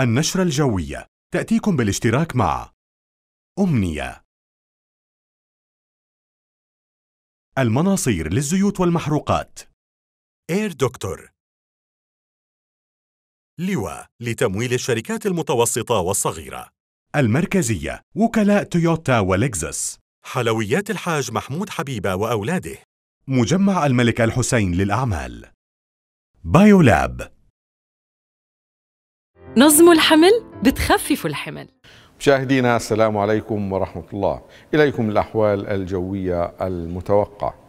النشرة الجوية تأتيكم بالاشتراك مع أمنية المناصير للزيوت والمحروقات إير دكتور لواء لتمويل الشركات المتوسطة والصغيرة المركزية وكلاء تويوتا ولكزس حلويات الحاج محمود حبيبة وأولاده مجمع الملك الحسين للأعمال بايولاب نظم الحمل بتخفف الحمل مشاهدينا السلام عليكم ورحمة الله إليكم الأحوال الجوية المتوقعة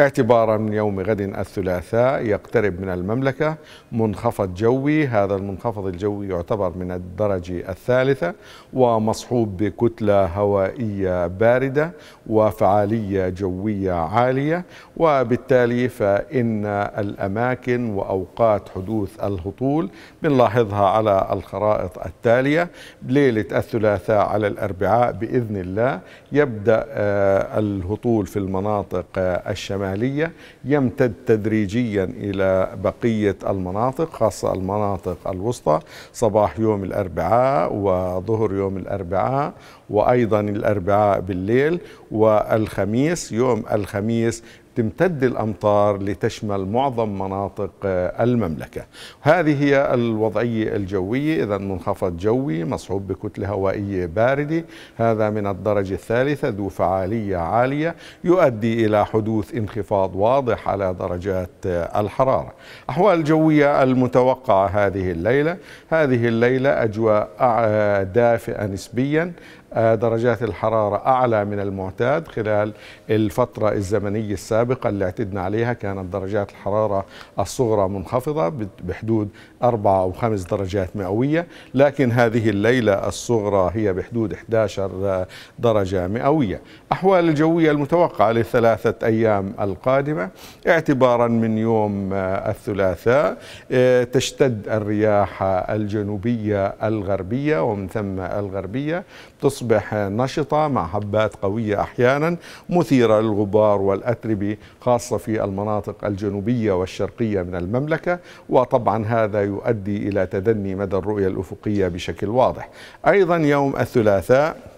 اعتبارا من يوم غد الثلاثاء يقترب من المملكة منخفض جوي هذا المنخفض الجوي يعتبر من الدرجة الثالثة ومصحوب بكتلة هوائية باردة وفعالية جوية عالية وبالتالي فإن الأماكن وأوقات حدوث الهطول بنلاحظها على الخرائط التالية ليلة الثلاثاء على الأربعاء بإذن الله يبدأ آه، الهطول في المناطق آه، الشمالية الشمالية يمتد تدريجيا إلى بقية المناطق خاصة المناطق الوسطى صباح يوم الأربعاء وظهر يوم الأربعاء وأيضا الأربعاء بالليل والخميس يوم الخميس تمتد الأمطار لتشمل معظم مناطق آه، المملكة هذه هي الوضعية الجوية إذا منخفض جوي مصحوب بكتلة هوائية باردة هذا من الدرجة الثالثة ذو فعالية عالية يؤدي إلى حدوث انخفاض واضح على درجات آه، الحرارة أحوال الجوية المتوقعة هذه الليلة هذه الليلة أجواء آه، دافئة نسبيا درجات الحرارة أعلى من المعتاد خلال الفترة الزمنية السابقة اللي اعتدنا عليها كانت درجات الحرارة الصغرى منخفضة بحدود أربعة أو خمس درجات مئوية لكن هذه الليلة الصغرى هي بحدود 11 درجة مئوية أحوال الجوية المتوقعة للثلاثة أيام القادمة اعتبارا من يوم آه، الثلاثاء آه، تشتد الرياح الجنوبية الغربية ومن ثم الغربية تصبح تصبح نشطة مع حبات قوية أحيانا مثيرة للغبار والأتربة خاصة في المناطق الجنوبية والشرقية من المملكة وطبعا هذا يؤدي إلى تدني مدى الرؤية الأفقية بشكل واضح أيضا يوم الثلاثاء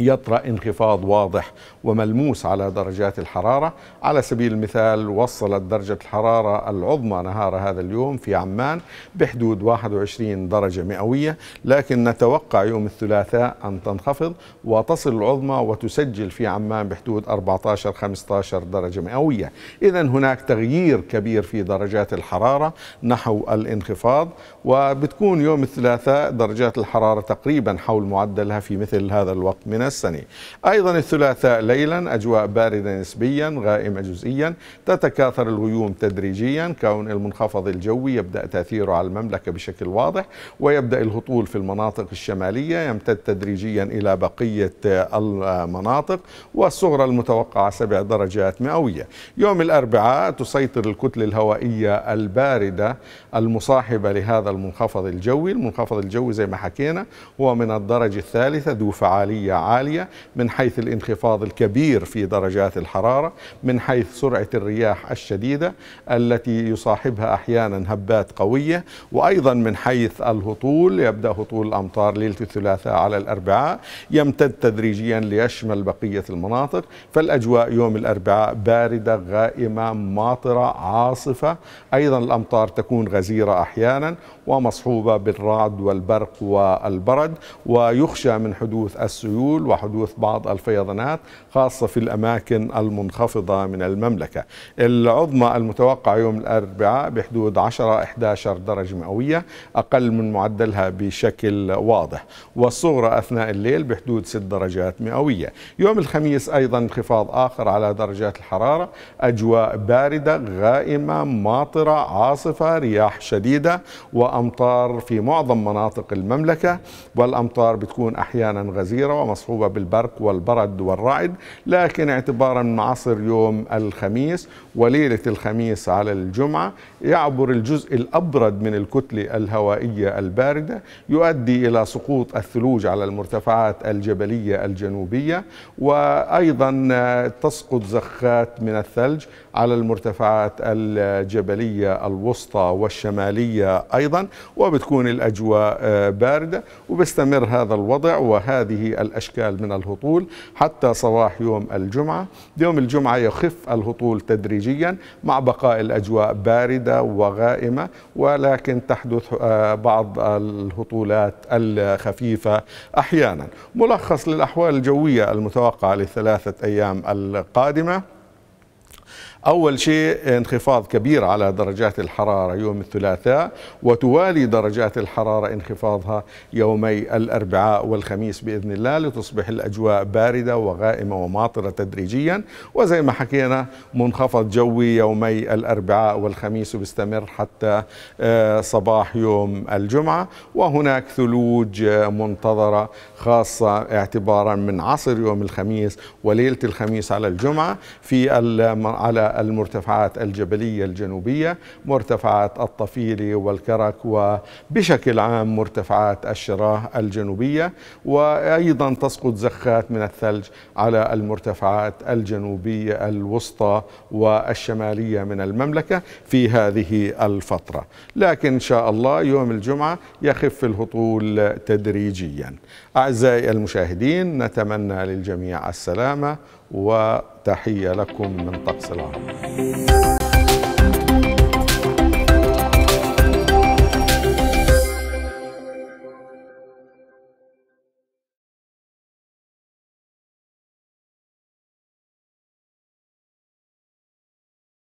يطرأ انخفاض واضح وملموس على درجات الحرارة على سبيل المثال وصلت درجة الحرارة العظمى نهار هذا اليوم في عمان بحدود 21 درجة مئوية لكن نتوقع يوم الثلاثاء أن تنخفض وتصل العظمى وتسجل في عمان بحدود 14-15 درجة مئوية إذا هناك تغيير كبير في درجات الحرارة نحو الانخفاض وبتكون يوم الثلاثاء درجات الحرارة تقريبا حول معدلها في مثل هذا الوقت من السنة أيضا الثلاثاء ليلا أجواء باردة نسبيا غائمة جزئيا تتكاثر الغيوم تدريجيا كون المنخفض الجوي يبدأ تأثيره على المملكة بشكل واضح ويبدأ الهطول في المناطق الشمالية يمتد تدريجيا إلى بقية المناطق والصغرى المتوقعة سبع درجات مئوية يوم الأربعاء تسيطر الكتلة الهوائية الباردة المصاحبة لهذا المنخفض الجوي المنخفض الجوي زي ما حكينا هو من الدرجة الثالثة ذو فعالية عالية من حيث الانخفاض الكبير في درجات الحرارة من حيث سرعة الرياح الشديدة التي يصاحبها أحيانا هبات قوية وأيضا من حيث الهطول يبدأ هطول الأمطار ليلة الثلاثاء على الأربعاء يمتد تدريجيا ليشمل بقية المناطق فالأجواء يوم الأربعاء باردة غائمة ماطرة عاصفة أيضا الأمطار تكون غزيرة أحيانا ومصحوبة بالرعد والبرق والبرد ويخشى من حدوث السيول النزول وحدوث بعض الفيضانات خاصة في الأماكن المنخفضة من المملكة العظمى المتوقعة يوم الأربعاء بحدود 10-11 درجة مئوية أقل من معدلها بشكل واضح والصغرى أثناء الليل بحدود 6 درجات مئوية يوم الخميس أيضا انخفاض آخر على درجات الحرارة أجواء باردة غائمة ماطرة عاصفة رياح شديدة وأمطار في معظم مناطق المملكة والأمطار بتكون أحيانا غزيرة ومصفوفة مصحوبة بالبرق والبرد والرعد لكن اعتبارا من عصر يوم الخميس وليلة الخميس على الجمعة يعبر الجزء الأبرد من الكتلة الهوائية الباردة يؤدي إلى سقوط الثلوج على المرتفعات الجبلية الجنوبية وأيضا تسقط زخات من الثلج على المرتفعات الجبلية الوسطى والشمالية أيضا وبتكون الأجواء باردة وبستمر هذا الوضع وهذه الأشكال الإشكال من الهطول حتى صباح يوم الجمعة يوم الجمعة يخف الهطول تدريجيا مع بقاء الأجواء باردة وغائمة ولكن تحدث آه، بعض الهطولات الخفيفة أحيانا ملخص للأحوال الجوية المتوقعة للثلاثة أيام القادمة أول شيء انخفاض كبير على درجات الحرارة يوم الثلاثاء وتوالي درجات الحرارة انخفاضها يومي الأربعاء والخميس بإذن الله لتصبح الأجواء باردة وغائمة وماطرة تدريجيا وزي ما حكينا منخفض جوي يومي الأربعاء والخميس وبيستمر حتى آه، صباح يوم الجمعة وهناك ثلوج آه، منتظرة خاصة اعتبارا من عصر يوم الخميس وليلة الخميس على الجمعة في على المرتفعات الجبلية الجنوبية مرتفعات الطفيلي والكرك وبشكل عام مرتفعات الشراه الجنوبية وأيضا تسقط زخات من الثلج على المرتفعات الجنوبية الوسطى والشمالية من المملكة في هذه الفترة لكن إن شاء الله يوم الجمعة يخف الهطول تدريجيا أعزائي المشاهدين نتمنى للجميع السلامة وتحية لكم من طقس العرب